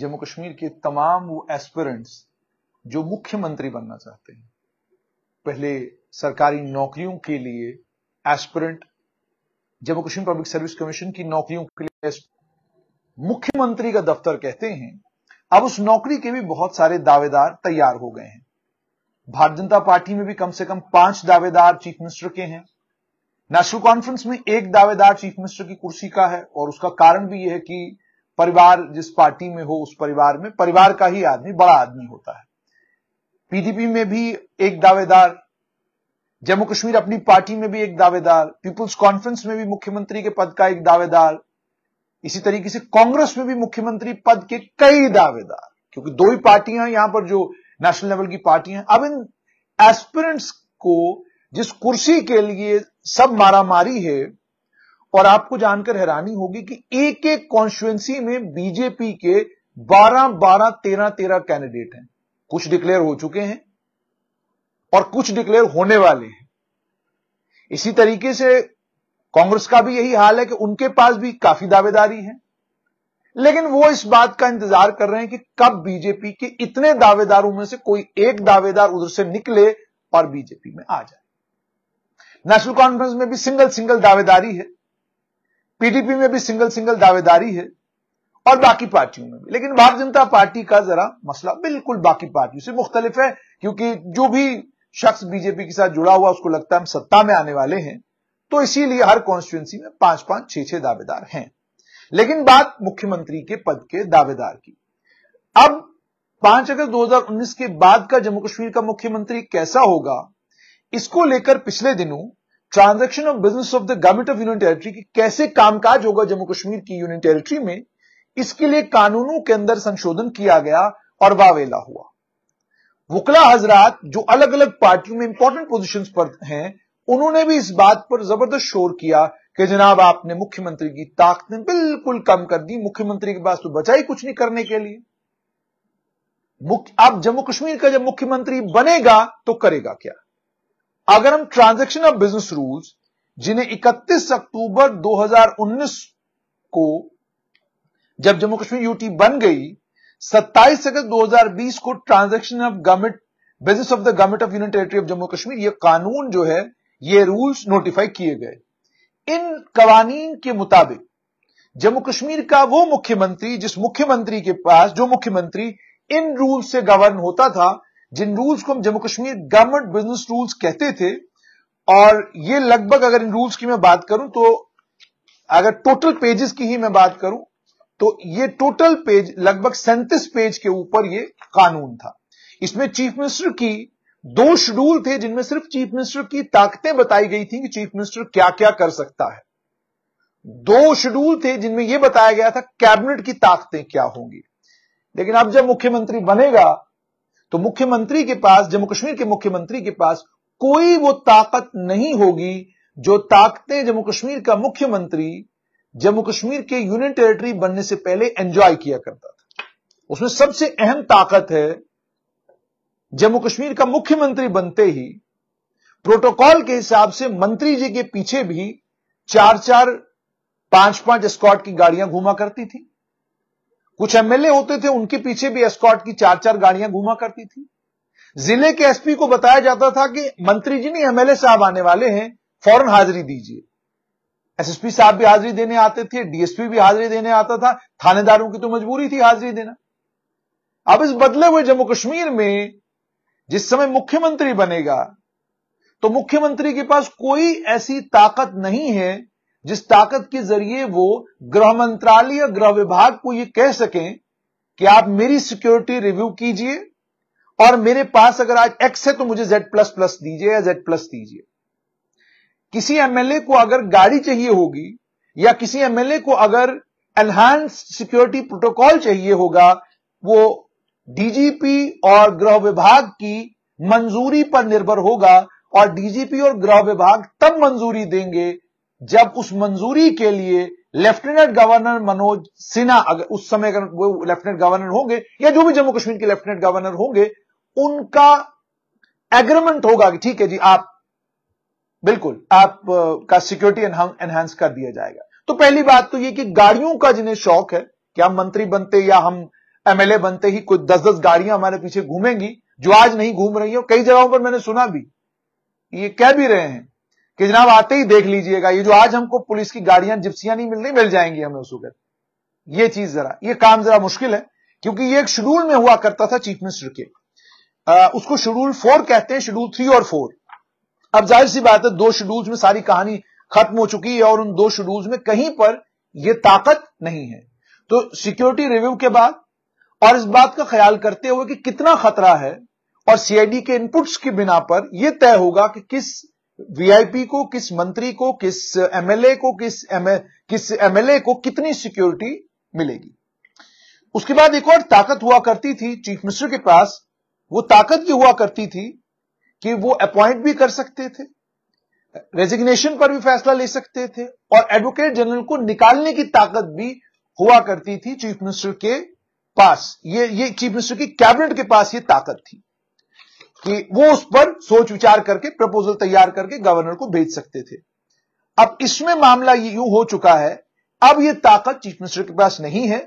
जम्मू कश्मीर के तमाम वो एस्पिरेंट्स जो मुख्यमंत्री बनना चाहते हैं पहले सरकारी नौकरियों के लिए aspirant Jammu Kashmir public service commission की नौकरियों के लिए मुख्यमंत्री का दफ्तर कहते हैं अब उस नौकरी के भी बहुत सारे दावेदार तैयार हो गए हैं भारतीय जनता पार्टी में भी कम से कम पांच दावेदार चीफ मिनिस्टर के हैं नेशनल कॉन्फ्रेंस में एक दावेदार चीफ मिनिस्टर की कुर्सी का है और उसका कारण भी यह है कि परिवार जिस पार्टी में हो उस परिवार में परिवार का ही आदमी बड़ा आदमी होता है पीडीपी में भी एक दावेदार जम्मू कश्मीर अपनी पार्टी में भी एक दावेदार पीपुल्स कॉन्फ्रेंस में भी मुख्यमंत्री के पद का एक दावेदार इसी तरीके से कांग्रेस में भी मुख्यमंत्री पद के कई दावेदार क्योंकि दो ही पार्टियां यहां पर जो नेशनल लेवल की पार्टियां अब इन एस्पिरेंट्स को जिस कुर्सी के लिए सब मारामारी है और आपको जानकर हैरानी होगी कि एक एक कॉन्स्टिट्युएंसी में बीजेपी के 12 12 13 13 कैंडिडेट हैं कुछ डिक्लेयर हो चुके हैं और कुछ डिक्लेयर होने वाले हैं इसी तरीके से कांग्रेस का भी यही हाल है कि उनके पास भी काफी दावेदारी है लेकिन वो इस बात का इंतजार कर रहे हैं कि कब बीजेपी के इतने दावेदारों में से कोई एक दावेदार उधर से निकले और बीजेपी में आ जाए नेशनल कॉन्फ्रेंस में भी सिंगल सिंगल दावेदारी है पीडीपी में भी सिंगल सिंगल दावेदारी है और बाकी पार्टियों में भी लेकिन भारतीय जनता पार्टी का जरा मसला बिल्कुल बाकी पार्टियों से मुख्तलिफ है क्योंकि जो भी शख्स बीजेपी के साथ जुड़ा हुआ उसको लगता है हम सत्ता में आने वाले हैं तो इसीलिए हर कॉन्स्टिट्युएंसी में पांच पांच छह छह दावेदार हैं लेकिन बात मुख्यमंत्री के पद के दावेदार की अब पांच अगस्त 2019 के बाद का जम्मू कश्मीर का मुख्यमंत्री कैसा होगा इसको लेकर पिछले दिनों transaction of business of the government of union territory की कैसे कामकाज होगा जम्मू कश्मीर की यूनियन टेरिटरी में इसके लिए कानूनों के अंदर संशोधन किया गया और वावेला हुआ वकला हजरात जो अलग अलग पार्टियों में इंपॉर्टेंट पोजिशन पर हैं उन्होंने भी इस बात पर जबरदस्त शोर किया कि जनाब आपने मुख्यमंत्री की ताकतें बिल्कुल कम कर दी मुख्यमंत्री के पास तो बचा ही कुछ नहीं करने के लिए आप जम्मू कश्मीर का जब मुख्यमंत्री बनेगा तो करेगा क्या अगर हम ट्रांजैक्शन ऑफ बिजनेस रूल्स जिन्हें 31 अक्टूबर 2019 को जब जम्मू कश्मीर यूटी बन गई 27 अगस्त 2020 को transaction of government business of the government of union territory of Jammu Kashmir ये कानून जो है ये रूल्स नोटिफाई किए गए इन कवानीन के मुताबिक जम्मू कश्मीर का वो मुख्यमंत्री जिस मुख्यमंत्री के पास जो मुख्यमंत्री इन रूल से गवर्न होता था जिन रूल्स को हम Jammu Kashmir government business rules कहते थे और ये लगभग अगर इन रूल्स की मैं बात करूं तो अगर टोटल पेजेस की ही मैं बात करूं तो ये टोटल पेज लगभग सैंतीस पेज के ऊपर ये कानून था इसमें चीफ मिनिस्टर की दो शेड्यूल थे जिनमें सिर्फ चीफ मिनिस्टर की ताकतें बताई गई थी कि चीफ मिनिस्टर क्या क्या कर सकता है दो शेड्यूल थे जिनमें यह बताया गया था कैबिनेट की ताकतें क्या होंगी लेकिन अब जब मुख्यमंत्री बनेगा तो मुख्यमंत्री के पास जम्मू कश्मीर के मुख्यमंत्री के पास कोई वो ताकत नहीं होगी जो ताकतें जम्मू कश्मीर का मुख्यमंत्री जम्मू कश्मीर के यूनियन टेरिटरी बनने से पहले एंजॉय किया करता था उसमें सबसे अहम ताकत है जम्मू कश्मीर का मुख्यमंत्री बनते ही प्रोटोकॉल के हिसाब से मंत्री जी के पीछे भी चार चार पांच पांच स्कॉट की गाड़ियां घुमा करती थी कुछ एमएलए होते थे उनके पीछे भी एस्कॉट की चार चार गाड़ियां घुमा करती थी जिले के एसपी को बताया जाता था कि मंत्री जी नहीं एमएलए साहब आने वाले हैं फौरन हाजिरी दीजिए एसएसपी साहब भी हाजिरी देने आते थे डीएसपी भी हाजिरी देने आता था थानेदारों की तो मजबूरी थी हाजिरी देना अब इस बदले हुए जम्मू कश्मीर में जिस समय मुख्यमंत्री बनेगा तो मुख्यमंत्री के पास कोई ऐसी ताकत नहीं है जिस ताकत के जरिए वो गृह मंत्रालय या गृह विभाग को ये कह सकें कि आप मेरी सिक्योरिटी रिव्यू कीजिए और मेरे पास अगर आज एक्स है तो मुझे जेड प्लस प्लस दीजिए या जेड प्लस दीजिए किसी एमएलए को अगर गाड़ी चाहिए होगी या किसी एमएलए को अगर एनहांस सिक्योरिटी प्रोटोकॉल चाहिए होगा वो डीजीपी और गृह विभाग की मंजूरी पर निर्भर होगा और डीजीपी और गृह विभाग तब मंजूरी देंगे जब उस मंजूरी के लिए लेफ्टिनेंट गवर्नर मनोज सिन्हा अगर उस समय अगर वो लेफ्टिनेंट गवर्नर होंगे या जो भी जम्मू कश्मीर के लेफ्टिनेंट गवर्नर होंगे उनका एग्रीमेंट होगा कि ठीक है जी आप बिल्कुल आप का सिक्योरिटी एनहांस कर दिया जाएगा तो पहली बात तो ये कि गाड़ियों का जिन्हें शौक है कि हम मंत्री बनते या हम एमएलए बनते ही कुछ दस दस गाड़ियां हमारे पीछे घूमेंगी जो आज नहीं घूम रही हो कई जगहों पर मैंने सुना भी ये कह भी रहे हैं कि जनाब आते ही देख लीजिएगा ये जो आज हमको पुलिस की गाड़ियां जिप्सियां नहीं मिल रही मिल जाएंगी हमें उस वक्त ये चीज जरा ये काम जरा मुश्किल है क्योंकि ये एक शेड्यूल में हुआ करता था चीफ मिनिस्टर के आ, उसको शेड्यूल फोर कहते हैं शेड्यूल थ्री और फोर अब जाहिर सी बात है दो शेड्यूल्स में सारी कहानी खत्म हो चुकी है और उन दो शेड्यूल्स में कहीं पर यह ताकत नहीं है तो सिक्योरिटी रिव्यू के बाद और इस बात का ख्याल करते हुए कि कितना खतरा है और सीआईडी के इनपुट्स के बिना पर यह तय होगा कि किस वीआईपी को किस मंत्री को किस एमएलए को किस एम किस एमएलए को कितनी सिक्योरिटी मिलेगी उसके बाद एक और ताकत हुआ करती थी चीफ मिनिस्टर के पास वो ताकत ये हुआ करती थी कि वो अपॉइंट भी कर सकते थे रेजिग्नेशन पर भी फैसला ले सकते थे और एडवोकेट जनरल को निकालने की ताकत भी हुआ करती थी चीफ मिनिस्टर के पास ये ये चीफ मिनिस्टर की कैबिनेट के पास ये ताकत थी कि वो उस पर सोच विचार करके प्रपोजल तैयार करके गवर्नर को भेज सकते थे अब इसमें मामला यूं हो चुका है अब ये ताकत चीफ मिनिस्टर के पास नहीं है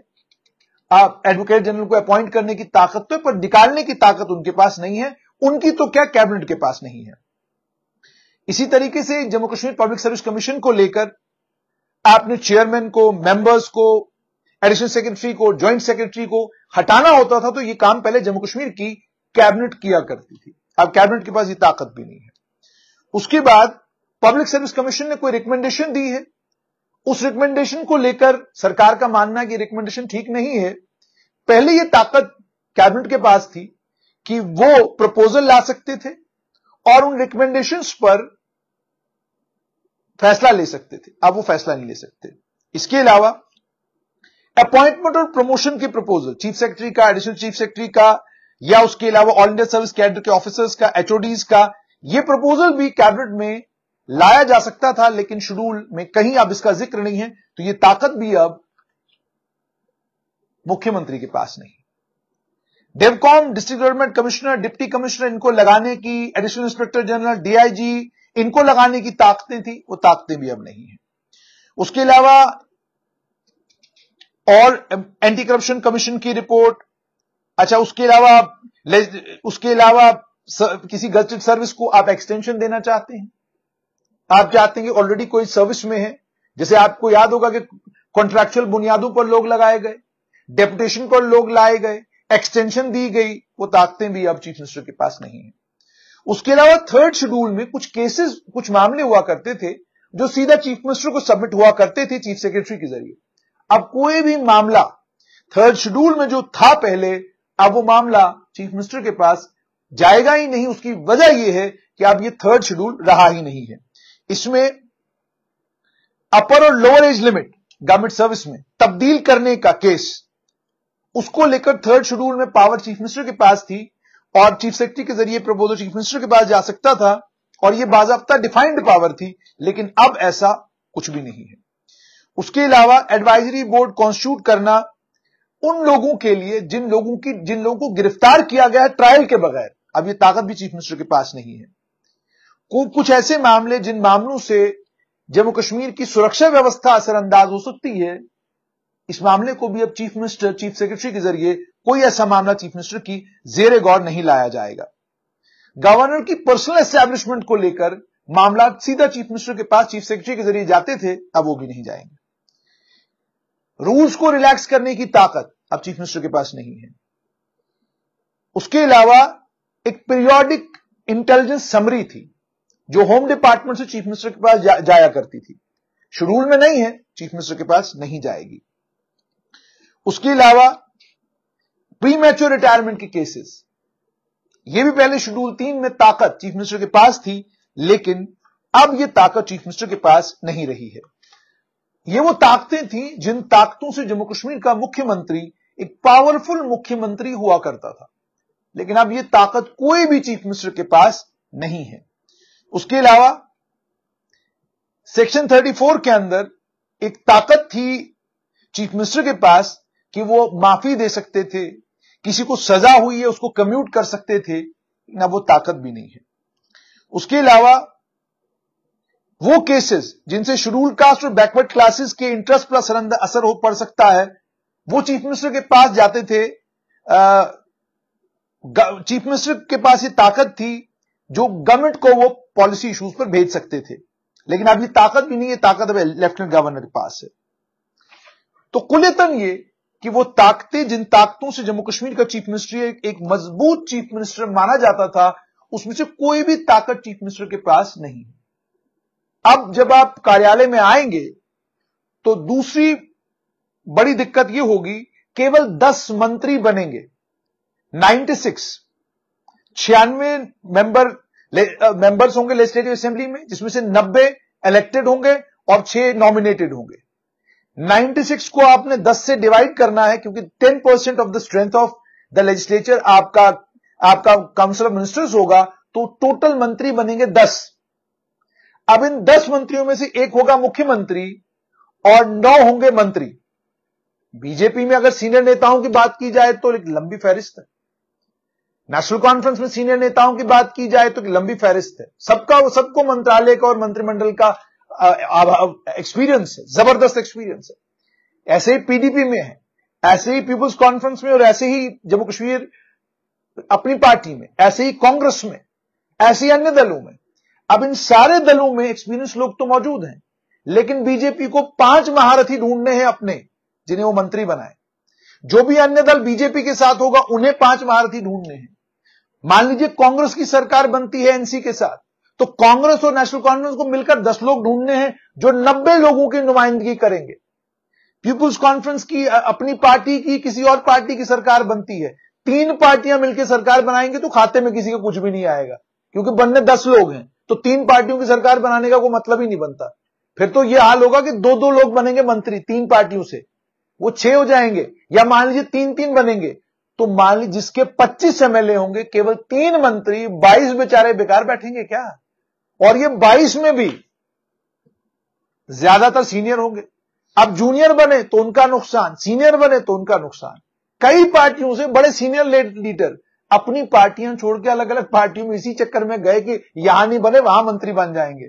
आप एडवोकेट जनरल को अपॉइंट करने की ताकत तो पर निकालने की ताकत उनके पास नहीं है उनकी तो क्या कैबिनेट के पास नहीं है इसी तरीके से Jammu Kashmir public service commission को लेकर आपने चेयरमैन को मेंबर्स को एडिशनल सेक्रेटरी को ज्वाइंट सेक्रेटरी को हटाना होता था तो ये काम पहले जम्मू कश्मीर की कैबिनेट किया करती थी अब कैबिनेट के पास ये ताकत भी नहीं है उसके बाद पब्लिक सर्विस कमीशन ने कोई रिकमेंडेशन दी है उस रिकमेंडेशन को लेकर सरकार का मानना कि रिकमेंडेशन ठीक नहीं है पहले यह ताकत कैबिनेट के पास थी कि वो प्रपोजल ला सकते थे और उन रिकमेंडेशन पर फैसला ले सकते थे अब वो फैसला नहीं ले सकते इसके अलावा अपॉइंटमेंट और प्रमोशन के प्रपोजल चीफ सेक्रेटरी का एडिशनल चीफ सेक्रेटरी का या उसके अलावा ऑल इंडिया सर्विस कैडर के ऑफिसर्स का एचओडीज का ये प्रपोजल भी कैबिनेट में लाया जा सकता था लेकिन शेड्यूल में कहीं अब इसका जिक्र नहीं है तो ये ताकत भी अब मुख्यमंत्री के पास नहीं डेवकॉम district government commissioner deputy commissioner इनको लगाने की एडिशनल इंस्पेक्टर जनरल डीआईजी इनको लगाने की ताकतें थी वो ताकतें भी अब नहीं है उसके अलावा और एंटी करप्शन कमीशन की रिपोर्ट अच्छा उसके अलावा आप उसके अलावा किसी गस्टेड सर्विस को आप एक्सटेंशन देना चाहते हैं आप चाहते हैं कि ऑलरेडी कोई सर्विस में है जैसे आपको याद होगा कि कॉन्ट्रेक्चुअल बुनियादों पर लोग लगाए गए डेपुटेशन पर लोग लाए गए एक्सटेंशन दी गई वो ताकतें भी अब चीफ मिनिस्टर के पास नहीं है उसके अलावा थर्ड शेड्यूल में कुछ केसेस कुछ मामले हुआ करते थे जो सीधा चीफ मिनिस्टर को सबमिट हुआ करते थे चीफ सेक्रेटरी के जरिए अब कोई भी मामला थर्ड शेड्यूल में जो था पहले अब वो मामला चीफ मिनिस्टर के पास जाएगा ही नहीं उसकी वजह यह है कि अब ये थर्ड शेड्यूल रहा ही नहीं है इसमें अपर और lower age limit government service में तब्दील करने का केस उसको लेकर थर्ड शेड्यूल में पावर चीफ मिनिस्टर के पास थी और चीफ सेक्रेटरी के जरिए प्रपोजल चीफ मिनिस्टर के पास जा सकता था और यह बाजाबता डिफाइंड पावर थी लेकिन अब ऐसा कुछ भी नहीं है उसके अलावा एडवाइजरी बोर्ड कॉन्स्टिट्यूट करना उन लोगों के लिए जिन लोगों की जिन लोगों को गिरफ्तार किया गया है ट्रायल के बगैर अब ये ताकत भी चीफ मिनिस्टर के पास नहीं है कुछ ऐसे मामले जिन मामलों से जम्मू कश्मीर की सुरक्षा व्यवस्था असरअंदाज हो सकती है इस मामले को भी अब चीफ मिनिस्टर चीफ सेक्रेटरी के जरिए कोई ऐसा मामला चीफ मिनिस्टर की जेरे गौर नहीं लाया जाएगा गवर्नर की पर्सनल एस्टैब्लिशमेंट को लेकर मामला सीधा चीफ मिनिस्टर के पास चीफ सेक्रेटरी के जरिए जाते थे अब वो भी नहीं जाएंगे रूल्स को रिलैक्स करने की ताकत अब चीफ मिनिस्टर के पास नहीं है उसके अलावा एक पीरियोडिक इंटेलिजेंस समरी थी जो होम डिपार्टमेंट से चीफ मिनिस्टर के पास जा, जाया करती थी शेड्यूल में नहीं है चीफ मिनिस्टर के पास नहीं जाएगी उसके अलावा प्री मैच्योर रिटायरमेंट के केसेस ये भी पहले शेड्यूल तीन में ताकत चीफ मिनिस्टर के पास थी लेकिन अब ये ताकत चीफ मिनिस्टर के पास नहीं रही है ये वो ताकतें थी जिन ताकतों से जम्मू कश्मीर का मुख्यमंत्री एक पावरफुल मुख्यमंत्री हुआ करता था लेकिन अब ये ताकत कोई भी चीफ मिनिस्टर के पास नहीं है उसके अलावा सेक्शन 34 के अंदर एक ताकत थी चीफ मिनिस्टर के पास कि वो माफी दे सकते थे किसी को सजा हुई है उसको कम्यूट कर सकते थे ना वो ताकत भी नहीं है उसके अलावा वो केसेस जिनसे शेड्यूल कास्ट और बैकवर्ड क्लासेस के इंटरेस्ट प्लस असर हो पड़ सकता है वो चीफ मिनिस्टर के पास जाते थे आ, चीफ मिनिस्टर के पास ये ताकत थी जो गवर्नमेंट को वो पॉलिसी इश्यूज पर भेज सकते थे लेकिन अब ये ताकत भी नहीं है ताकत अब लेफ्टिनेंट गवर्नर के पास है तो कुलतन ये कि वो ताकतें जिन ताकतों से जम्मू कश्मीर का चीफ मिनिस्टर एक, एक मजबूत चीफ मिनिस्टर माना जाता था उसमें से कोई भी ताकत चीफ मिनिस्टर के पास नहीं है अब जब आप कार्यालय में आएंगे तो दूसरी बड़ी दिक्कत यह होगी केवल 10 मंत्री बनेंगे 96 छियानवे मेंबर मेंबर्स होंगे लेजिस्लेटिव असेंबली में जिसमें से 90 इलेक्टेड होंगे और 6 नॉमिनेटेड होंगे 96 को आपने 10 से डिवाइड करना है क्योंकि 10 percent of the strength of the legislature आपका आपका काउंसिल ऑफ मिनिस्टर्स होगा तो टोटल मंत्री बनेंगे अब इन दस मंत्रियों में से एक होगा मुख्यमंत्री और नौ होंगे मंत्री बीजेपी में अगर सीनियर नेताओं की बात की जाए तो एक लंबी फहरिस्त है नेशनल कॉन्फ्रेंस में सीनियर नेताओं की बात की जाए तो एक लंबी फहरिस्त है सबका सबको मंत्रालय का और मंत्रिमंडल का एक्सपीरियंस है जबरदस्त एक्सपीरियंस है ऐसे ही पीडीपी में है ऐसे ही पीपुल्स कॉन्फ्रेंस में और ऐसे ही जम्मू कश्मीर अपनी पार्टी में ऐसे ही कांग्रेस में ऐसे ही अन्य दलों में अब इन सारे दलों में एक्सपीरियंस लोग तो मौजूद हैं लेकिन बीजेपी को पांच महारथी ढूंढने हैं अपने जिन्हें वो मंत्री बनाए जो भी अन्य दल बीजेपी के साथ होगा उन्हें पांच महारथी ढूंढने हैं मान लीजिए कांग्रेस की सरकार बनती है एनसी के साथ तो कांग्रेस और नेशनल कॉन्फ्रेंस को मिलकर दस लोग ढूंढने हैं जो नब्बे लोगों की नुमाइंदगी करेंगे पीपुल्स कॉन्फ्रेंस की अपनी पार्टी की किसी और पार्टी की सरकार बनती है तीन पार्टियां मिलकर सरकार बनाएंगे तो खाते में किसी को कुछ भी नहीं आएगा क्योंकि बनने दस लोग हैं तो तीन पार्टियों की सरकार बनाने का कोई मतलब ही नहीं बनता फिर तो यह हाल होगा कि दो दो लोग बनेंगे मंत्री तीन पार्टियों से वो छह हो जाएंगे या मान लीजिए तीन तीन बनेंगे तो मान लीजिए जिसके 25 एमएलए होंगे केवल तीन मंत्री 22 बेचारे बेकार बैठेंगे क्या और ये 22 में भी ज्यादातर सीनियर होंगे अब जूनियर बने तो उनका नुकसान सीनियर बने तो उनका नुकसान कई पार्टियों से बड़े सीनियर लीडर अपनी पार्टियां छोड़ के अलग अलग पार्टियों में इसी चक्कर में गए कि यहां नहीं बने वहां मंत्री बन जाएंगे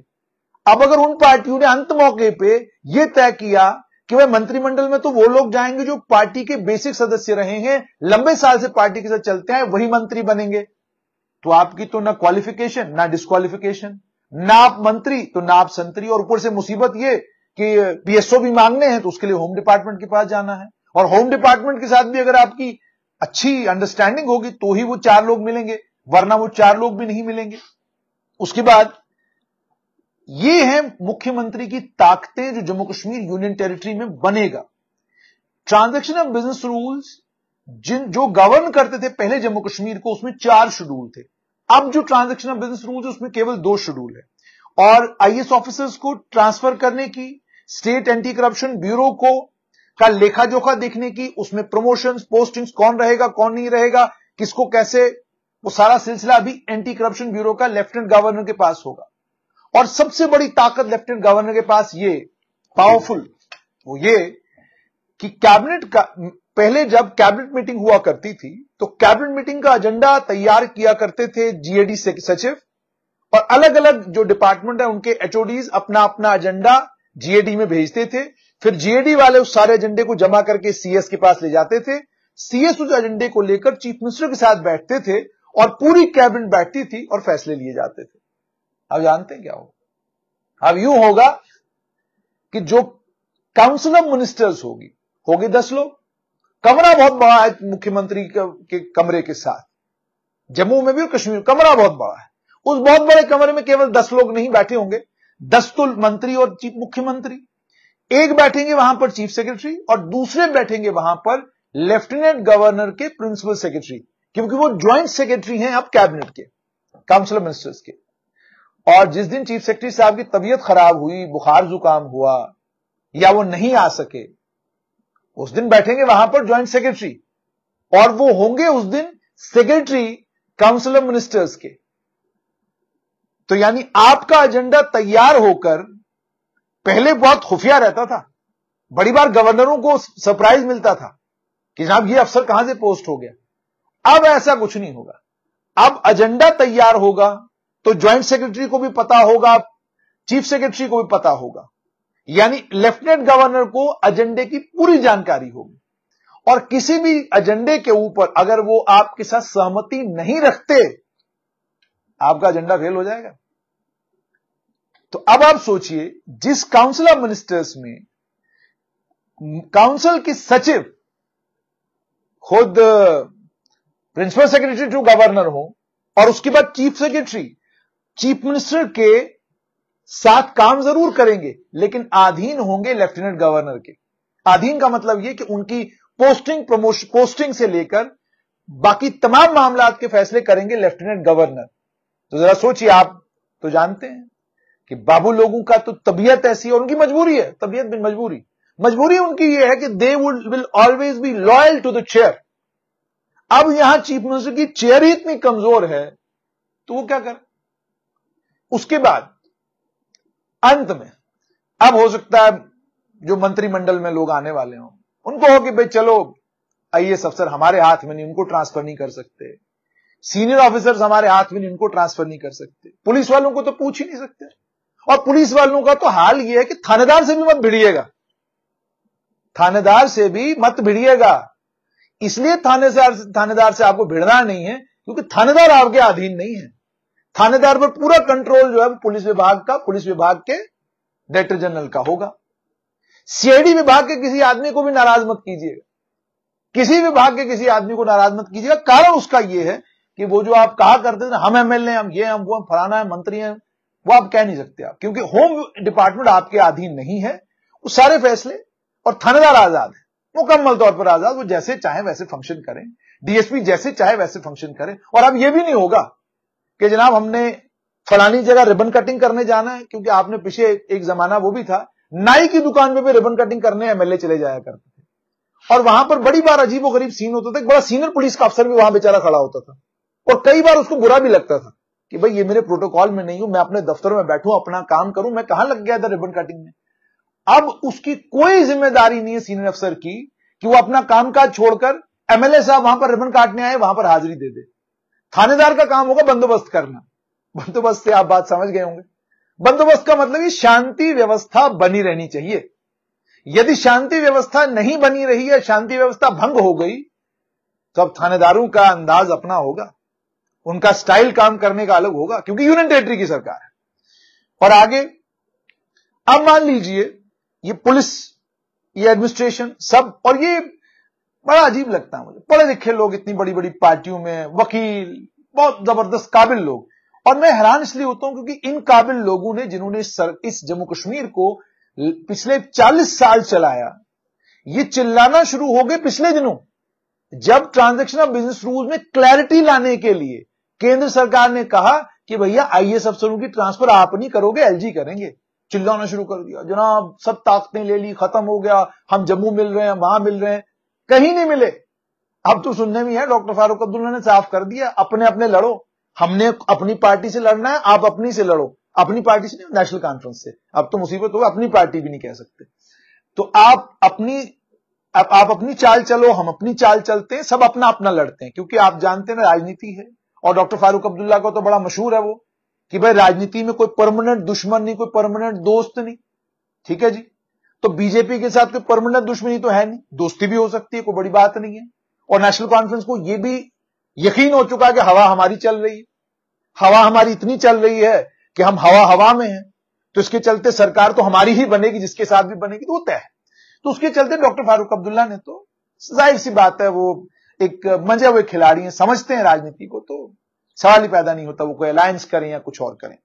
अब अगर उन पार्टियों ने अंत मौके पे यह तय किया कि वह मंत्रिमंडल में तो वो लोग जाएंगे जो पार्टी के बेसिक सदस्य रहे हैं लंबे साल से पार्टी के साथ चलते हैं वही मंत्री बनेंगे तो आपकी तो ना क्वालिफिकेशन ना डिस्कालिफिकेशन ना आप मंत्री तो ना आप संतरी और ऊपर से मुसीबत ये कि पीएसओ भी मांगने हैं तो उसके लिए होम डिपार्टमेंट के पास जाना है और होम डिपार्टमेंट के साथ भी अगर आपकी अच्छी अंडरस्टैंडिंग होगी तो ही वो चार लोग मिलेंगे वरना वो चार लोग भी नहीं मिलेंगे उसके बाद ये है मुख्यमंत्री की ताकतें जो जम्मू कश्मीर यूनियन टेरिटरी में बनेगा ट्रांजेक्शन ऑफ बिजनेस रूल्स जिन जो गवर्न करते थे पहले जम्मू कश्मीर को उसमें चार शेड्यूल थे अब जो ट्रांजेक्शन ऑफ बिजनेस रूल्स उसमें केवल दो शेड्यूल है और आईएएस ऑफिसर्स को ट्रांसफर करने की स्टेट एंटी करप्शन ब्यूरो को का लेखा जोखा देखने की उसमें प्रमोशन पोस्टिंग्स कौन रहेगा कौन नहीं रहेगा किसको कैसे वो सारा सिलसिला अभी एंटी करप्शन ब्यूरो का लेफ्टिनेंट गवर्नर के पास होगा और सबसे बड़ी ताकत लेफ्टिनेंट गवर्नर के पास ये पावरफुल वो ये कि कैबिनेट का पहले जब कैबिनेट मीटिंग हुआ करती थी तो कैबिनेट मीटिंग का एजेंडा तैयार किया करते थे जीएडी सचिव और अलग अलग जो डिपार्टमेंट है उनके एचओडीज अपना अपना एजेंडा जीएडी में भेजते थे फिर जीएडी वाले उस सारे एजेंडे को जमा करके सीएस के पास ले जाते थे सीएस उस एजेंडे को लेकर चीफ मिनिस्टर के साथ बैठते थे और पूरी कैबिनेट बैठती थी और फैसले लिए जाते थे अब जानते क्या होगा अब यूं होगा कि जो काउंसिल ऑफ मिनिस्टर्स होगी होगी दस लोग कमरा बहुत बड़ा है मुख्यमंत्री के कमरे के साथ जम्मू में भी और कश्मीर कमरा बहुत बड़ा है उस बहुत बड़े कमरे में केवल दस लोग नहीं बैठे होंगे दस तो मंत्री और चीफ मुख्यमंत्री एक बैठेंगे वहां पर चीफ सेक्रेटरी और दूसरे बैठेंगे वहां पर लेफ्टिनेंट गवर्नर के प्रिंसिपल सेक्रेटरी क्योंकि वो ज्वाइंट सेक्रेटरी हैं अब कैबिनेट के काउंसिल ऑफ मिनिस्टर्स के और जिस दिन चीफ सेक्रेटरी साहब की तबीयत खराब हुई बुखार जुकाम हुआ या वो नहीं आ सके उस दिन बैठेंगे वहां पर ज्वाइंट सेक्रेटरी और वो होंगे उस दिन सेक्रेटरी काउंसिल ऑफ मिनिस्टर्स के तो यानी आपका एजेंडा तैयार होकर पहले बहुत खुफिया रहता था बड़ी बार गवर्नरों को सरप्राइज मिलता था कि जनाब ये अफसर कहां से पोस्ट हो गया अब ऐसा कुछ नहीं होगा अब एजेंडा तैयार होगा तो ज्वाइंट सेक्रेटरी को भी पता होगा चीफ सेक्रेटरी को भी पता होगा यानी लेफ्टिनेंट गवर्नर को एजेंडे की पूरी जानकारी होगी और किसी भी एजेंडे के ऊपर अगर वो आपके साथ सहमति नहीं रखते आपका एजेंडा फेल हो जाएगा तो अब आप सोचिए जिस काउंसिल ऑफ मिनिस्टर्स में काउंसिल की सचिव खुद प्रिंसिपल सेक्रेटरी टू गवर्नर हो और उसके बाद चीफ सेक्रेटरी चीफ मिनिस्टर के साथ काम जरूर करेंगे लेकिन अधीन होंगे लेफ्टिनेंट गवर्नर के अधीन का मतलब यह कि उनकी पोस्टिंग प्रमोशन पोस्टिंग से लेकर बाकी तमाम मामला के फैसले करेंगे लेफ्टिनेंट गवर्नर तो जरा सोचिए आप तो जानते हैं कि बाबू लोगों का तो तबीयत ऐसी है उनकी मजबूरी है तबीयत भी मजबूरी मजबूरी उनकी यह है कि they would will always be loyal to the chair अब यहां चीफ मिनिस्टर की चेयर ही इतनी कमजोर है तो वो क्या कर उसके बाद अंत में अब हो सकता है जो मंत्रिमंडल में लोग आने वाले हों उनको हो कि भाई चलो आई अफसर हमारे हाथ में नहीं उनको ट्रांसफर नहीं कर सकते सीनियर ऑफिसर्स हमारे हाथ में नहीं उनको ट्रांसफर नहीं कर सकते पुलिस वालों को तो पूछ ही नहीं सकते और पुलिस वालों का तो हाल यह है कि थानेदार से भी मत भिड़िएगा थानेदार से भी मत भिड़िएगा इसलिए से थानेदार से आपको भिड़ना नहीं है क्योंकि थानेदार आपके अधीन नहीं है थानेदार पर पूरा कंट्रोल जो है पुलिस विभाग का पुलिस विभाग के डायरेक्टर जनरल का होगा सीआईडी विभाग के किसी आदमी को भी नाराज मत कीजिएगा किसी विभाग के किसी आदमी को नाराज मत कीजिएगा कारण उसका यह है कि वो जो आप कहा करते थे हम एमएलए हम ये हम वो फलाना है मंत्री हैं वो आप कह नहीं सकते आप क्योंकि होम डिपार्टमेंट आपके अधीन नहीं है वो सारे फैसले और थानेदार आजाद है मुकम्मल तौर पर आजाद वो जैसे चाहे वैसे फंक्शन करें डीएसपी जैसे चाहे वैसे फंक्शन करें और अब ये भी नहीं होगा कि जनाब हमने फलानी जगह रिबन कटिंग करने जाना है क्योंकि आपने पीछे एक जमाना वो भी था नाई की दुकान में भी रिबन कटिंग करने एमएलए चले जाया करते थे और वहां पर बड़ी बार अजीब गरीब सीन होता था एक बड़ा सीनियर पुलिस का अफसर भी वहां बेचारा खड़ा होता था और कई बार उसको बुरा भी लगता था कि भाई ये मेरे प्रोटोकॉल में नहीं हूं मैं अपने दफ्तर में बैठू अपना काम करूं मैं कहां लग गया था रिबन कटिंग में अब उसकी कोई जिम्मेदारी नहीं है सीनियर अफसर की कि वो अपना कामकाज छोड़कर एमएलए साहब वहां पर रिबन काटने आए वहां पर हाजिरी दे दे थानेदार का काम होगा बंदोबस्त करना बंदोबस्त से आप बात समझ गए होंगे बंदोबस्त का मतलब शांति व्यवस्था बनी रहनी चाहिए यदि शांति व्यवस्था नहीं बनी रही है शांति व्यवस्था भंग हो गई तो अब थानेदारों का अंदाज अपना होगा उनका स्टाइल काम करने का अलग होगा क्योंकि यूनियन टेरिटरी की सरकार है और आगे अब मान लीजिए ये पुलिस ये एडमिनिस्ट्रेशन सब और ये बड़ा अजीब लगता है मुझे पढ़े लिखे लोग इतनी बड़ी बड़ी पार्टियों में वकील बहुत जबरदस्त काबिल लोग और मैं हैरान इसलिए होता हूं क्योंकि इन काबिल लोगों ने जिन्होंने इस जम्मू कश्मीर को पिछले 40 साल चलाया ये चिल्लाना शुरू हो गए पिछले दिनों जब ट्रांजेक्शन ऑफ बिजनेस रूल में क्लैरिटी लाने के लिए केंद्र सरकार ने कहा कि भैया आईएएस अफसरों की ट्रांसफर आप नहीं करोगे एलजी करेंगे चिल्लाना शुरू कर दिया जनाब सब ताकतें ले ली खत्म हो गया हम जम्मू मिल रहे हैं वहां मिल रहे हैं कहीं नहीं मिले अब तो सुनने में है डॉक्टर फारूक अब्दुल्ला ने साफ कर दिया अपने अपने लड़ो हमने अपनी पार्टी से लड़ना है आप अपनी से लड़ो अपनी पार्टी से नहीं नेशनल कॉन्फ्रेंस से अब तो मुसीबत हो अपनी पार्टी भी नहीं कह सकते तो आप अपनी आप, आप अपनी चाल चलो हम अपनी चाल चलते हैं सब अपना अपना लड़ते हैं क्योंकि आप जानते हैं ना राजनीति है और डॉक्टर फारूक अब्दुल्ला का तो बड़ा मशहूर है वो कि भाई राजनीति में कोई परमानेंट दुश्मन नहीं कोई परमानेंट दोस्त नहीं ठीक है जी तो बीजेपी के साथ कोई परमानेंट दुश्मनी तो है नहीं दोस्ती भी हो सकती है कोई बड़ी बात नहीं है और नेशनल कॉन्फ्रेंस को यह भी यकीन हो चुका है कि हवा हमारी चल रही है हवा हमारी इतनी चल रही है कि हम हवा हवा में हैं तो इसके चलते सरकार तो हमारी ही बनेगी जिसके साथ भी बनेगी तो वो तय है तो उसके चलते डॉक्टर फारूक अब्दुल्ला ने तो जाहिर सी बात है वो एक मजे हुए खिलाड़ी हैं समझते हैं राजनीति को तो सवाल ही पैदा नहीं होता वो कोई अलायंस करें या कुछ और करें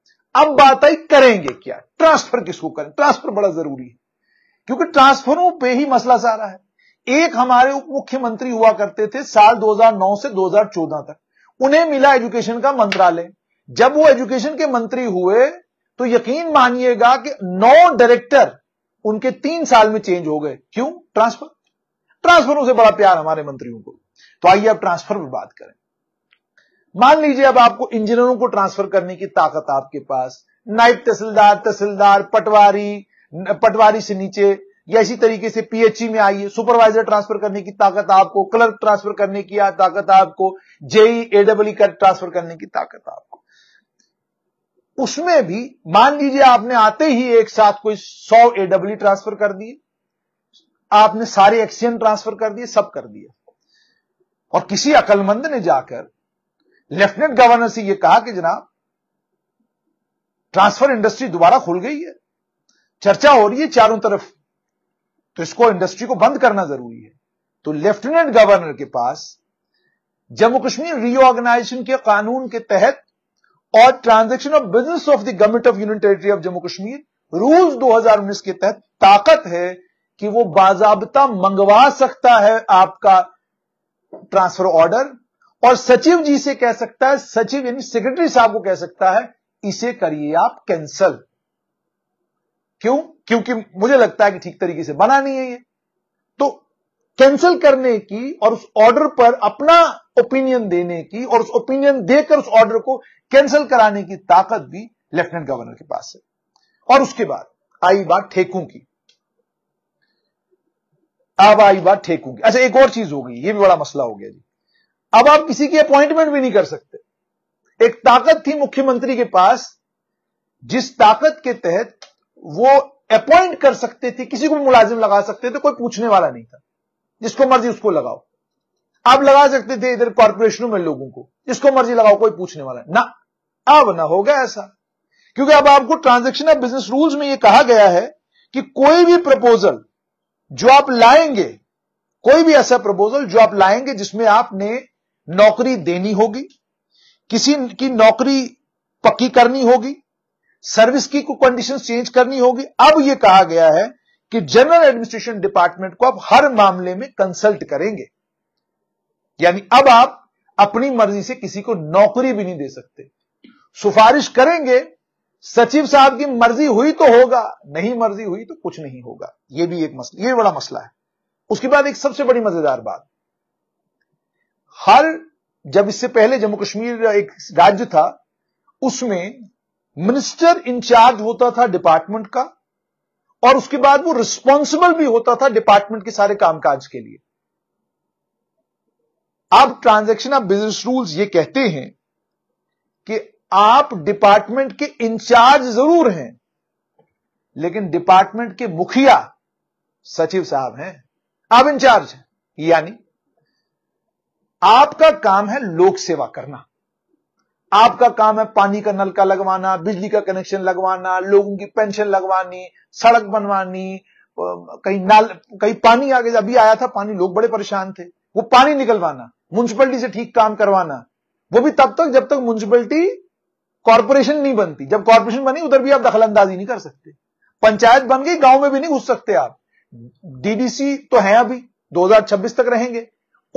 अब बात आई करेंगे क्या ट्रांसफर किसको करें ट्रांसफर बड़ा जरूरी है क्योंकि ट्रांसफरों पे ही मसला सारा है एक हमारे उप मुख्यमंत्री हुआ करते थे साल 2009 से 2014 तक उन्हें मिला एजुकेशन का मंत्रालय जब वो एजुकेशन के मंत्री हुए तो यकीन मानिएगा कि नौ डायरेक्टर उनके तीन साल में चेंज हो गए क्यों ट्रांसफर ट्रांसफरों से बड़ा प्यार हमारे मंत्रियों को तो आइए अब ट्रांसफर पर बात करें मान लीजिए अब आपको इंजीनियरों को ट्रांसफर करने की ताकत आपके पास नायब तहसीलदार तहसीलदार पटवारी पटवारी से नीचे या इसी तरीके से पीएचई में आइए सुपरवाइजर ट्रांसफर करने की ताकत आपको क्लर्क ट्रांसफर करने की ताकत आपको जेई एडब्ल्यू कर ट्रांसफर करने की ताकत आपको उसमें भी मान लीजिए आपने आते ही एक साथ कोई सौ एडब्ल्यू ट्रांसफर e कर दिए आपने सारे एक्सियन ट्रांसफर कर दिए सब कर दिया और किसी अकलमंद ने जाकर लेफ्टिनेंट गवर्नर से यह कहा कि जनाब ट्रांसफर इंडस्ट्री दोबारा खुल गई है चर्चा हो रही है चारों तरफ तो इसको इंडस्ट्री को बंद करना जरूरी है तो लेफ्टिनेंट गवर्नर के पास जम्मू कश्मीर रीऑर्गेनाइजेशन के कानून के तहत और transaction of business of the government of union territory of Jammu Kashmir rules 2019 के तहत ताकत है कि वो बाजाबता मंगवा सकता है आपका ट्रांसफर ऑर्डर और सचिव जी से कह सकता है सचिव यानी सेक्रेटरी साहब को कह सकता है इसे करिए आप कैंसल क्यों क्योंकि मुझे लगता है कि ठीक तरीके से बना नहीं है ये तो कैंसल करने की और उस ऑर्डर पर अपना ओपिनियन देने की और उस ओपिनियन देकर उस ऑर्डर को कैंसल कराने की ताकत भी लेफ्टिनेंट गवर्नर के पास है और उसके बाद आई बात ठेकों की अब आई बात ठेक होगी अच्छा एक और चीज हो गई ये भी बड़ा मसला हो गया जी अब आप किसी की अपॉइंटमेंट भी नहीं कर सकते एक ताकत थी मुख्यमंत्री के पास जिस ताकत के तहत वो अपॉइंट कर सकते थे किसी को भी मुलाजिम लगा सकते थे कोई पूछने वाला नहीं था जिसको मर्जी उसको लगाओ आप लगा सकते थे इधर कॉरपोरेशनों में लोगों को जिसको मर्जी लगाओ कोई पूछने वाला ना अब ना होगा ऐसा क्योंकि अब आपको ट्रांजेक्शन ऑफ बिजनेस रूल्स में यह कहा गया है कि कोई भी प्रपोजल जो आप लाएंगे कोई भी ऐसा प्रपोजल जो आप लाएंगे जिसमें आपने नौकरी देनी होगी किसी की नौकरी पक्की करनी होगी सर्विस की कंडीशन चेंज करनी होगी अब यह कहा गया है कि जनरल एडमिनिस्ट्रेशन डिपार्टमेंट को आप हर मामले में कंसल्ट करेंगे यानी अब आप अपनी मर्जी से किसी को नौकरी भी नहीं दे सकते सुफारिश करेंगे सचिव साहब की मर्जी हुई तो होगा नहीं मर्जी हुई तो कुछ नहीं होगा यह भी एक मसला यह बड़ा मसला है उसके बाद एक सबसे बड़ी मजेदार बात हर जब इससे पहले जम्मू कश्मीर एक राज्य था उसमें मिनिस्टर इंचार्ज होता था डिपार्टमेंट का और उसके बाद वो रिस्पॉन्सिबल भी होता था डिपार्टमेंट के सारे कामकाज के लिए अब ट्रांजैक्शन ऑफ बिजनेस रूल्स ये कहते हैं कि आप डिपार्टमेंट के इंचार्ज जरूर हैं लेकिन डिपार्टमेंट के मुखिया सचिव साहब हैं आप इंचार्ज हैं यानी आपका काम है लोक सेवा करना आपका काम है पानी का नल का लगवाना बिजली का कनेक्शन लगवाना लोगों की पेंशन लगवानी सड़क बनवानी कहीं नाल कहीं पानी आगे अभी आया था पानी लोग बड़े परेशान थे वो पानी निकलवाना म्यूनसिपलिटी से ठीक काम करवाना वो भी तब तक जब तक म्यूनसिपलिटी कॉरपोरेशन नहीं बनती जब कॉरपोरेशन बनी उधर भी आप दखल नहीं कर सकते पंचायत बन गई गांव में भी नहीं घुस सकते आप डीडीसी तो है अभी 2026 तक रहेंगे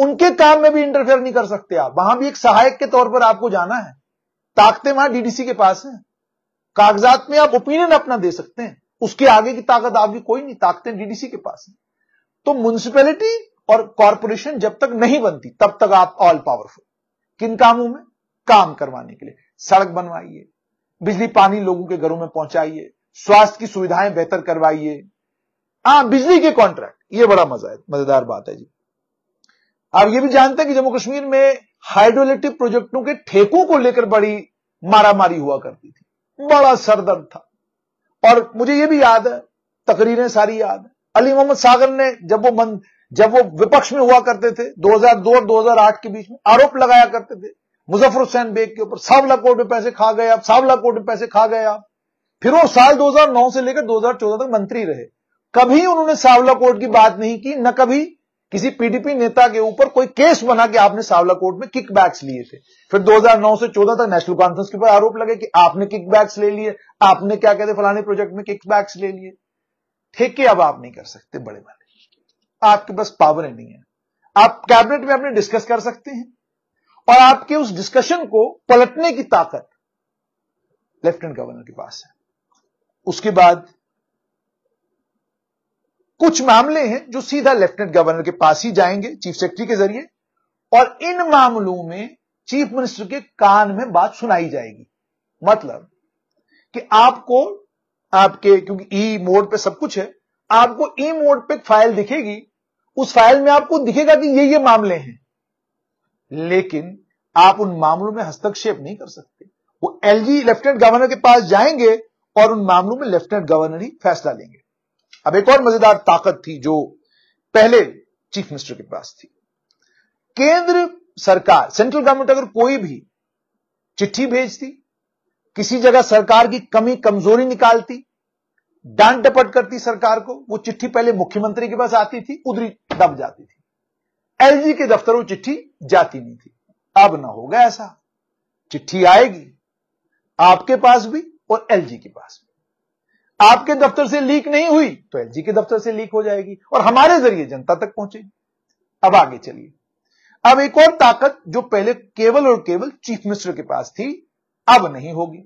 उनके काम में भी इंटरफेयर नहीं कर सकते आप वहां भी एक सहायक के तौर पर आपको जाना है ताकतें वहां डीडीसी के पास है कागजात में आप ओपिनियन अपना दे सकते हैं उसके आगे की ताकत आपकी कोई नहीं ताकतें डीडीसी के पास है तो म्यूनिसिपैलिटी और कॉरपोरेशन जब तक नहीं बनती तब तक आप ऑल पावरफुल किन कामों में काम करवाने के लिए सड़क बनवाइए बिजली पानी लोगों के घरों में पहुंचाइए स्वास्थ्य की सुविधाएं बेहतर करवाइए हाँ बिजली के कॉन्ट्रैक्ट ये बड़ा मजा है मजेदार बात है जी आप ये भी जानते हैं कि जम्मू कश्मीर में हाइड्रोलिटिक प्रोजेक्टों के ठेकों को लेकर बड़ी मारामारी हुआ करती थी बड़ा सरदर्द था और मुझे ये भी याद है तकरीरें सारी याद है अली मोहम्मद सागर ने जब वो मन जब वो विपक्ष में हुआ करते थे 2002 और 2008 के बीच में आरोप लगाया करते थे मुजफ्फर हुसैन बेग के ऊपर सावला कोर्ट में पैसे खा गए आप सावला कोर्ट में पैसे खा गए आप फिर वो साल 2009 से लेकर 2014 तक मंत्री रहे कभी उन्होंने सावला कोर्ट की बात नहीं की न कभी किसी पीडीपी नेता के ऊपर कोई केस बना के आपने सावला कोर्ट में किकबैक्स लिए थे फिर 2009 से 14 तक नेशनल कॉन्फ्रेंस के ऊपर आरोप लगे कि आपने किकबैक्स ले लिए आपने क्या कहते फलाने प्रोजेक्ट में किकबैक्स ले लिए ठेके अब आप नहीं कर सकते बड़े वाले आपके पास पावर नहीं है आप कैबिनेट में अपने डिस्कस कर सकते हैं और आपके उस डिस्कशन को पलटने की ताकत लेफ्टिनेंट गवर्नर के पास है उसके बाद कुछ मामले हैं जो सीधा लेफ्टिनेंट गवर्नर के पास ही जाएंगे चीफ सेक्रेटरी के जरिए और इन मामलों में चीफ मिनिस्टर के कान में बात सुनाई जाएगी मतलब कि आपको आपके क्योंकि ई e मोड पे सब कुछ है आपको ई e मोड पे फाइल दिखेगी उस फाइल में आपको दिखेगा कि ये ये मामले हैं लेकिन आप उन मामलों में हस्तक्षेप नहीं कर सकते वो एलजी लेफ्टिनेंट गवर्नर के पास जाएंगे और उन मामलों में लेफ्टिनेंट गवर्नर ही फैसला लेंगे अब एक और मजेदार ताकत थी जो पहले चीफ मिनिस्टर के पास थी केंद्र सरकार सेंट्रल गवर्नमेंट अगर कोई भी चिट्ठी भेजती किसी जगह सरकार की कमी कमजोरी निकालती डांट डपट करती सरकार को वो चिट्ठी पहले मुख्यमंत्री के पास आती थी उधरी दब जाती थी एलजी के दफ्तर चिट्ठी जाती नहीं थी अब ना होगा ऐसा चिट्ठी आएगी आपके पास भी और एलजी के पास भी आपके दफ्तर से लीक नहीं हुई तो एलजी के दफ्तर से लीक हो जाएगी और हमारे जरिए जनता तक पहुंचेगी अब आगे चलिए अब एक और ताकत जो पहले केवल और केवल चीफ मिनिस्टर के पास थी अब नहीं होगी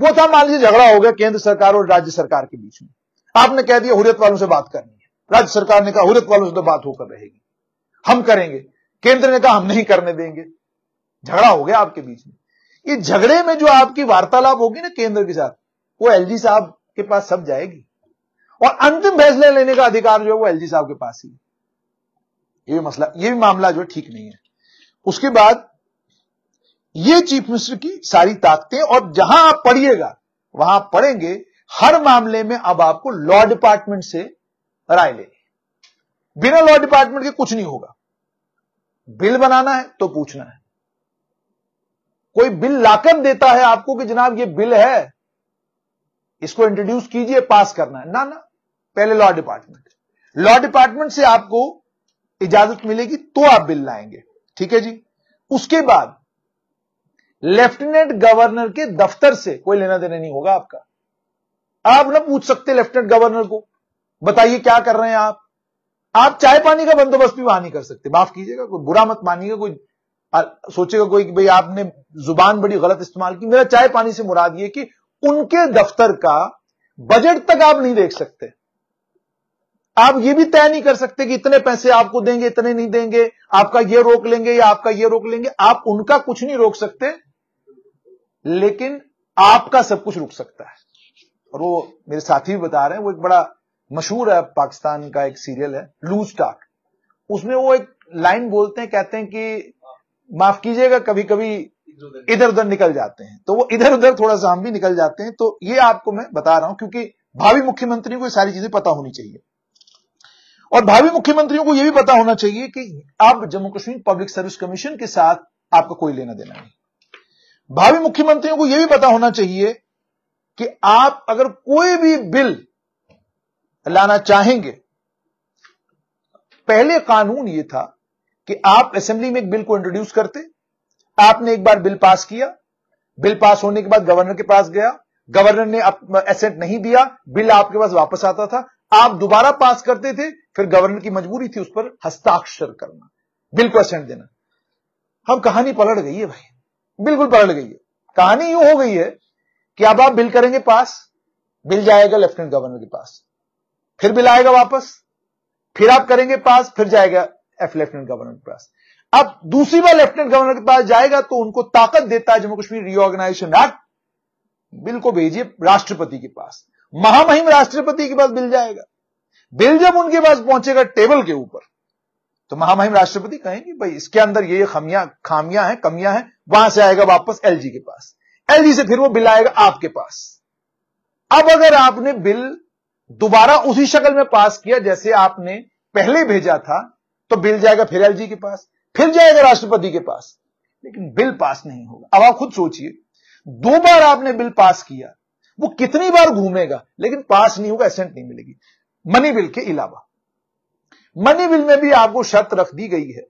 वो था मान लीजिए झगड़ा हो गया केंद्र सरकार और राज्य सरकार के बीच में आपने कह दिया हुरियत वालों से बात करनी है राज्य सरकार ने कहा हुरियत वालों से तो बात होकर रहेगी हम करेंगे केंद्र ने कहा हम नहीं करने देंगे झगड़ा हो गया आपके बीच में इस झगड़े में जो आपकी वार्तालाप होगी ना केंद्र के साथ वो एलजी साहब के पास सब जाएगी और अंतिम फैसले लेने का अधिकार जो है वो एलजी साहब के पास ही ये भी मसला ये भी मामला जो ठीक नहीं है उसके बाद ये चीफ मिनिस्टर की सारी ताकतें और जहां आप पढ़िएगा वहां आप पढ़ेंगे हर मामले में अब आपको लॉ डिपार्टमेंट से राय लेनी बिना लॉ डिपार्टमेंट के कुछ नहीं होगा बिल बनाना है तो पूछना है कोई बिल लाकर देता है आपको कि जनाब ये बिल है इसको इंट्रोड्यूस कीजिए पास करना है ना ना पहले लॉ डिपार्टमेंट लॉ डिपार्टमेंट से आपको इजाजत मिलेगी तो आप बिल लाएंगे ठीक है जी उसके बाद लेफ्टिनेंट गवर्नर के दफ्तर से कोई लेना देना नहीं होगा आपका आप ना पूछ सकते लेफ्टिनेंट गवर्नर को बताइए क्या कर रहे हैं आप आप चाय पानी का बंदोबस्त भी वहां नहीं कर सकते माफ कीजिएगा कोई बुरा मत मानिएगा कोई सोचेगा कोई भाई आपने जुबान बड़ी गलत इस्तेमाल की मेरा चाय पानी से मुराद ये कि उनके दफ्तर का बजट तक आप नहीं देख सकते आप ये भी तय नहीं कर सकते कि इतने पैसे आपको देंगे इतने नहीं देंगे आपका ये रोक लेंगे या आपका ये रोक लेंगे आप उनका कुछ नहीं रोक सकते लेकिन आपका सब कुछ रुक सकता है और वो मेरे साथी भी बता रहे हैं वो एक बड़ा मशहूर है पाकिस्तान का एक सीरियल है लूज टाक उसमें वो एक लाइन बोलते हैं कहते हैं कि माफ कीजिएगा कभी कभी इधर उधर निकल जाते हैं तो वो इधर उधर थोड़ा सा हम भी निकल जाते हैं तो ये आपको मैं बता रहा हूं क्योंकि भावी मुख्यमंत्री को ये सारी चीजें पता होनी चाहिए और भावी मुख्यमंत्रियों को यह भी पता होना चाहिए कि अब Jammu Kashmir public service commission के साथ आपका कोई लेना देना नहीं भावी मुख्यमंत्रियों को यह भी पता होना चाहिए कि आप अगर कोई भी बिल लाना चाहेंगे पहले कानून यह था कि आप असेंबली में एक बिल को इंट्रोड्यूस करते आपने एक बार बिल पास किया बिल पास होने के बाद गवर्नर के पास गया गवर्नर ने एसेंट नहीं दिया बिल आपके पास वापस आता था आप दोबारा पास करते थे फिर गवर्नर की मजबूरी थी उस पर हस्ताक्षर करना बिल को असेंट देना हम कहानी पलट गई है भाई बिल्कुल पलट गई है कहानी यूं हो गई है कि अब आप बिल करेंगे पास बिल जाएगा लेफ्टिनेंट गवर्नर के पास फिर भी लाएगा वापस फिर आप करेंगे पास फिर जाएगा एफ लेफ्टिनेंट गवर्नर के पास अब दूसरी बार लेफ्टिनेंट गवर्नर के पास जाएगा तो उनको ताकत देता है Jammu Kashmir reorganisation act bill को भेजिए राष्ट्रपति के पास महामहिम राष्ट्रपति के पास बिल जाएगा बिल जब उनके पास पहुंचेगा टेबल के ऊपर तो महामहिम राष्ट्रपति कहेंगे भाई इसके अंदर ये खामियां खामियां हैं कमियां हैं वहां से आएगा वापस एलजी के पास एलजी से फिर वो बिल आएगा आपके पास अब अगर आपने बिल दोबारा उसी शक्ल में पास किया जैसे आपने पहले भेजा था तो बिल जाएगा फिर एलजी के पास फिर जाएगा राष्ट्रपति के पास लेकिन बिल पास नहीं होगा अब आप खुद सोचिए दो बार आपने बिल पास किया वो कितनी बार घूमेगा लेकिन पास नहीं होगा एसेंट नहीं मिलेगी मनी बिल के अलावा मनी बिल में भी आपको शर्त रख दी गई है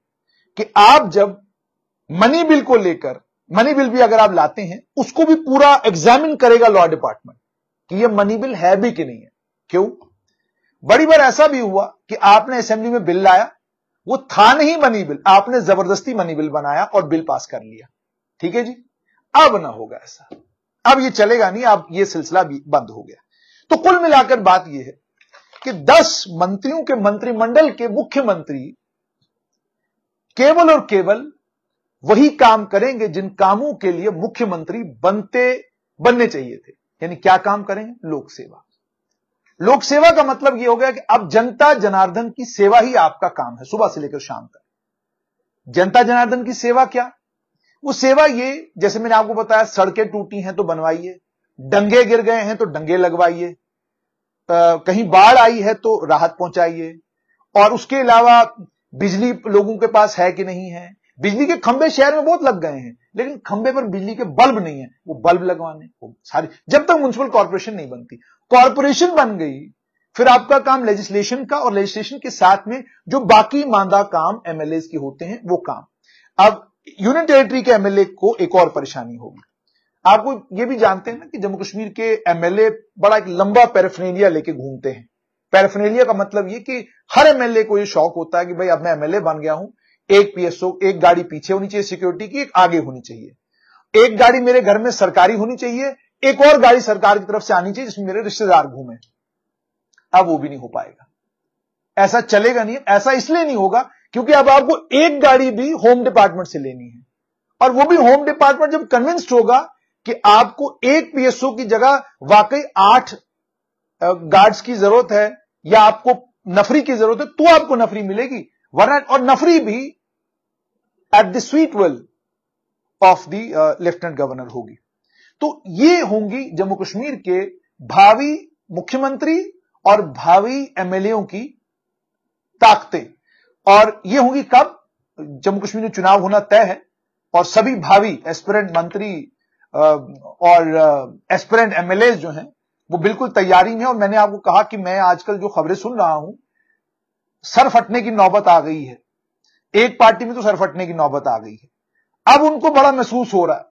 कि आप जब मनी बिल को लेकर मनी बिल भी अगर आप लाते हैं उसको भी पूरा एग्जामिन करेगा लॉ डिपार्टमेंट कि ये मनी बिल है भी कि नहीं है क्यों बड़ी बार ऐसा भी हुआ कि आपने असेंबली में बिल लाया वो था नहीं मनी बिल आपने जबरदस्ती मनी बिल बनाया और बिल पास कर लिया ठीक है जी अब ना होगा ऐसा अब ये चलेगा नहीं अब ये सिलसिला भी बंद हो गया तो कुल मिलाकर बात यह है कि 10 मंत्रियों के मंत्रिमंडल के मुख्यमंत्री केवल और केवल वही काम करेंगे जिन कामों के लिए मुख्यमंत्री बनते बनने चाहिए थे यानी क्या काम करेंगे लोक सेवा लोक सेवा का मतलब यह हो गया कि अब जनता जनार्दन की सेवा ही आपका काम है सुबह से लेकर शाम तक जनता जनार्दन की सेवा क्या वो सेवा ये जैसे मैंने आपको बताया सड़कें टूटी हैं तो बनवाइए डंगे गिर गए हैं तो डंगे लगवाइए कहीं बाढ़ आई है तो राहत पहुंचाइए और उसके अलावा बिजली लोगों के पास है कि नहीं है बिजली के खंबे शहर में बहुत लग गए हैं लेकिन खंबे पर बिजली के बल्ब नहीं है वो बल्ब लगवाने वो सारी जब तक म्यूनसिपल कॉरपोरेशन नहीं बनती कॉरपोरेशन बन गई फिर आपका काम लेजिस्लेशन का और लेजिस्लेशन के साथ में जो बाकी मांदा काम एमएलए के होते हैं वो काम अब यूनियन टेरिटरी के एमएलए को एक और परेशानी होगी आपको ये भी जानते हैं ना कि जम्मू कश्मीर के एमएलए बड़ा एक लंबा पैरफनेलिया लेके घूमते हैं पैरफनेलिया का मतलब ये कि हर एमएलए को ये शौक होता है कि भाई अब मैं एमएलए बन गया हूं एक पीएसओ एक गाड़ी पीछे होनी चाहिए सिक्योरिटी की एक आगे होनी चाहिए एक गाड़ी मेरे घर में सरकारी होनी चाहिए एक और गाड़ी सरकार की तरफ से आनी चाहिए जिसमें मेरे रिश्तेदार घूमे अब वो भी नहीं हो पाएगा ऐसा चलेगा नहीं ऐसा इसलिए नहीं होगा क्योंकि अब आपको एक गाड़ी भी होम डिपार्टमेंट से लेनी है और वो भी होम डिपार्टमेंट जब कन्विंस्ड होगा कि आपको एक पीएसओ की जगह वाकई आठ गार्ड्स की जरूरत है या आपको नफरी की जरूरत है तो आपको नफरी मिलेगी वरना और नफरी भी at the sweet will of the lieutenant governor होगी तो ये होंगी जम्मू कश्मीर के भावी मुख्यमंत्री और भावी एमएलए की ताकतें और ये होंगी कब जम्मू कश्मीर में चुनाव होना तय है और सभी भावी एस्पिरेंट मंत्री और एस्पिरेंट एमएलए जो हैं वो बिल्कुल तैयारी में और मैंने आपको कहा कि मैं आजकल जो खबरें सुन रहा हूं सर फटने की नौबत आ गई है एक पार्टी में तो सर फटने की नौबत आ गई है अब उनको बड़ा महसूस हो रहा है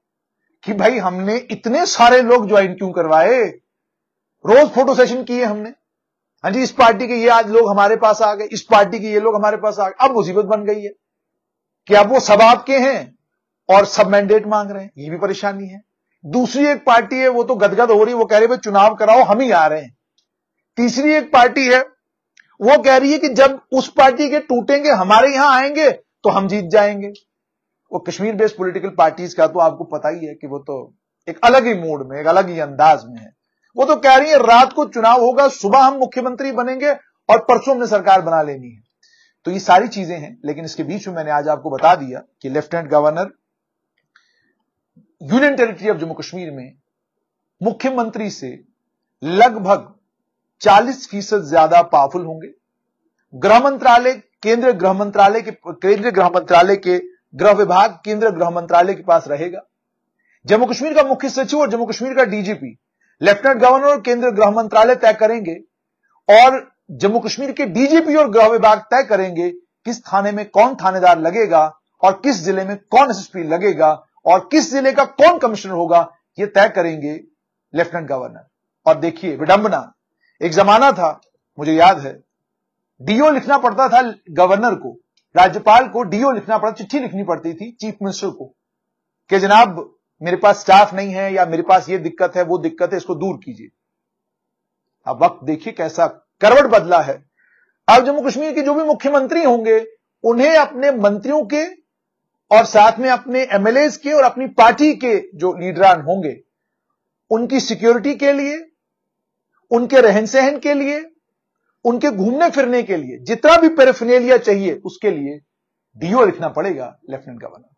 कि भाई हमने इतने सारे लोग ज्वाइन क्यों करवाए रोज फोटो सेशन किए हमने हाँ जी इस पार्टी के ये आज लोग हमारे पास आ गए इस पार्टी के ये लोग हमारे पास आ गए अब मुसीबत बन गई है कि अब वो सब आपके हैं और सब मैंडेट मांग रहे हैं ये भी परेशानी है दूसरी एक पार्टी है वो तो गदगद हो रही है वो कह रही है चुनाव कराओ हम ही आ रहे हैं तीसरी एक पार्टी है वो कह रही है कि जब उस पार्टी के टूटेंगे हमारे यहां आएंगे तो हम जीत जाएंगे वो कश्मीर बेस्ड पॉलिटिकल पार्टीज का तो आपको पता ही है कि वो तो एक अलग ही मूड में एक अलग ही अंदाज में है वो तो कह रही है रात को चुनाव होगा सुबह हम मुख्यमंत्री बनेंगे और परसों हमने सरकार बना लेनी है तो ये सारी चीजें हैं लेकिन इसके बीच में मैंने आज आपको बता दिया कि lieutenant governor union territory of Jammu Kashmir में मुख्यमंत्री से लगभग 40 फीसद ज्यादा पावरफुल होंगे गृह मंत्रालय केंद्रीय गृह मंत्रालय के केंद्रीय गृह मंत्रालय के गृह विभाग केंद्र गृह मंत्रालय के पास रहेगा जम्मू कश्मीर का मुख्य सचिव और जम्मू कश्मीर का डीजीपी लेफ्टिनेंट गवर्नर और केंद्र गृह मंत्रालय तय करेंगे और जम्मू कश्मीर के डीजीपी और गृह विभाग तय करेंगे किस थाने में कौन थानेदार लगेगा और किस जिले में कौन एसएसपी लगेगा और किस जिले का कौन कमिश्नर होगा यह तय करेंगे लेफ्टिनेंट गवर्नर और देखिए विडंबना एक जमाना था मुझे याद है डीओ लिखना पड़ता था गवर्नर को राज्यपाल को डीओ लिखना पड़ा चिट्ठी लिखनी पड़ती थी चीफ मिनिस्टर को कि जनाब मेरे पास स्टाफ नहीं है या मेरे पास ये दिक्कत है वो दिक्कत है इसको दूर कीजिए अब वक्त देखिए कैसा करवट बदला है अब जम्मू कश्मीर के जो भी मुख्यमंत्री होंगे उन्हें अपने मंत्रियों के और साथ में अपने एमएलए के और अपनी पार्टी के जो लीडरान होंगे उनकी सिक्योरिटी के लिए उनके रहन सहन के लिए उनके घूमने फिरने के लिए जितना भी पेरेफिनेलिया चाहिए उसके लिए डीओ लिखना पड़ेगा लेफ्टिनेंट गवर्नर